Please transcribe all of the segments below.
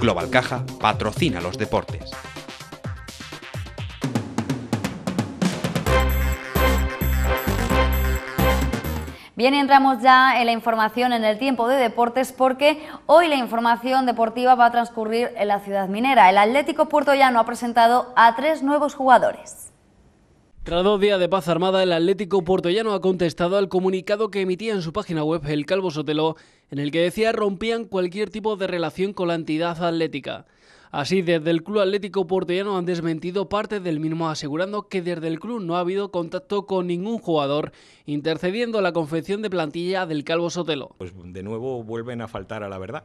Global Caja patrocina los deportes. Bien, entramos ya en la información en el tiempo de deportes porque hoy la información deportiva va a transcurrir en la ciudad minera. El Atlético Puertollano ha presentado a tres nuevos jugadores. Tras dos días de paz armada, el Atlético portollano ha contestado al comunicado que emitía en su página web el Calvo Sotelo, en el que decía rompían cualquier tipo de relación con la entidad atlética. Así, desde el Club Atlético Portellano han desmentido parte del mismo, asegurando que desde el club no ha habido contacto con ningún jugador, intercediendo la confección de plantilla del Calvo Sotelo. Pues de nuevo vuelven a faltar a la verdad,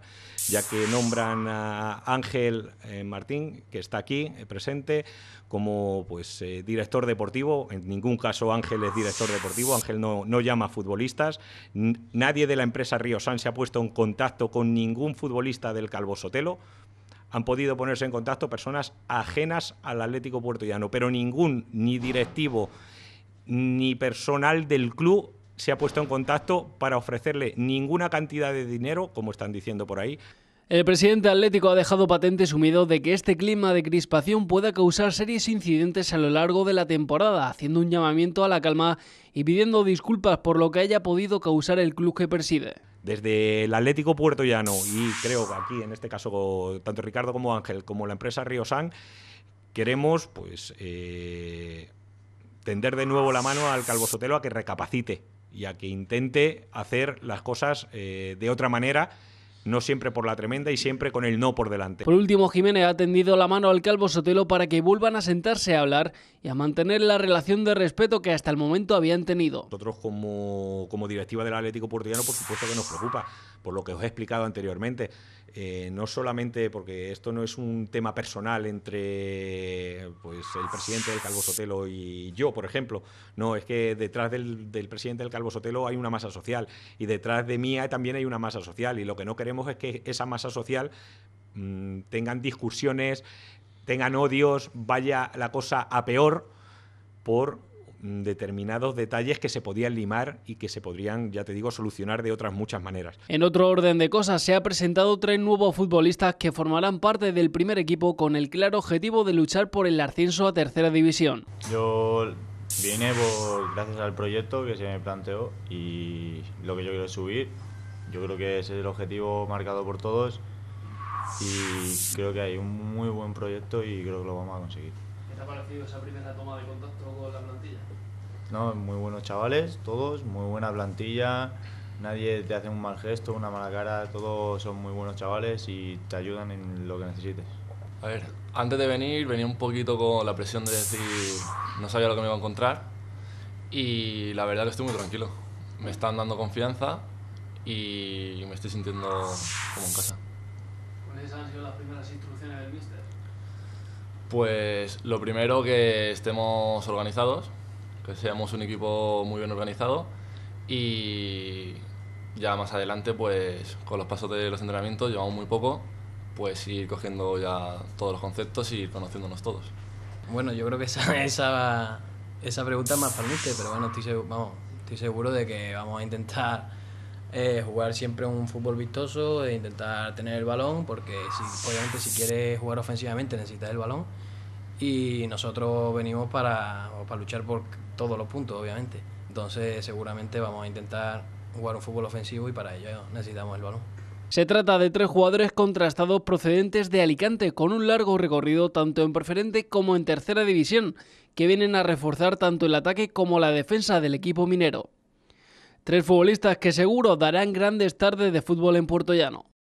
ya que nombran a Ángel eh, Martín, que está aquí eh, presente, como pues eh, director deportivo. En ningún caso Ángel es director deportivo, Ángel no, no llama a futbolistas. nadie de la empresa Río San se ha puesto en contacto con ningún futbolista del Calvo Sotelo han podido ponerse en contacto personas ajenas al Atlético puertollano, pero ningún, ni directivo, ni personal del club se ha puesto en contacto para ofrecerle ninguna cantidad de dinero, como están diciendo por ahí, el presidente atlético ha dejado patente su miedo de que este clima de crispación pueda causar serios incidentes a lo largo de la temporada, haciendo un llamamiento a la calma y pidiendo disculpas por lo que haya podido causar el club que preside desde el Atlético Puerto Llano y creo que aquí, en este caso, tanto Ricardo como Ángel, como la empresa San, queremos pues eh, tender de nuevo la mano al Calvo Sotelo a que recapacite y a que intente hacer las cosas eh, de otra manera no siempre por la tremenda y siempre con el no por delante. Por último, Jiménez ha tendido la mano al Calvo Sotelo para que vuelvan a sentarse a hablar y a mantener la relación de respeto que hasta el momento habían tenido. Nosotros como, como directiva del Atlético Portugués, por supuesto que nos preocupa, por lo que os he explicado anteriormente. Eh, no solamente porque esto no es un tema personal entre pues, el presidente del Calvo Sotelo y yo, por ejemplo. No, es que detrás del, presidente del Calvo Sotelo hay una masa social y detrás de mí también hay una masa social y lo que no queremos es que esa masa social mm, tengan discusiones tengan odios, vaya la cosa a peor por determinados detalles que se podían limar y que se podrían, ya te digo, solucionar de otras muchas maneras. En otro orden de cosas, se ha presentado tres nuevos futbolistas que formarán parte del primer equipo con el claro objetivo de luchar por el ascenso a tercera división. Yo vine gracias al proyecto que se me planteó y lo que yo quiero subir. Yo creo que ese es el objetivo marcado por todos y creo que hay un muy buen proyecto y creo que lo vamos a conseguir. ¿Qué te ha parecido esa primera toma de contacto con la plantilla? No, muy buenos chavales, todos, muy buena plantilla, nadie te hace un mal gesto, una mala cara, todos son muy buenos chavales y te ayudan en lo que necesites. A ver, antes de venir venía un poquito con la presión de decir no sabía lo que me iba a encontrar y la verdad que estoy muy tranquilo. Me están dando confianza y me estoy sintiendo como en casa. ¿Cuáles han sido las primeras instrucciones del míster. Pues lo primero que estemos organizados, que seamos un equipo muy bien organizado y ya más adelante pues con los pasos de los entrenamientos llevamos muy poco, pues ir cogiendo ya todos los conceptos y ir conociéndonos todos. Bueno, yo creo que esa, esa, esa pregunta es más para pero bueno, estoy seguro, estoy seguro de que vamos a intentar eh, jugar siempre un fútbol vistoso, e intentar tener el balón, porque obviamente si quieres jugar ofensivamente necesitas el balón. Y nosotros venimos para, para luchar por todos los puntos, obviamente. Entonces seguramente vamos a intentar jugar un fútbol ofensivo y para ello necesitamos el balón. Se trata de tres jugadores contrastados procedentes de Alicante, con un largo recorrido tanto en preferente como en tercera división, que vienen a reforzar tanto el ataque como la defensa del equipo minero. Tres futbolistas que seguro darán grandes tardes de fútbol en Puerto Llano.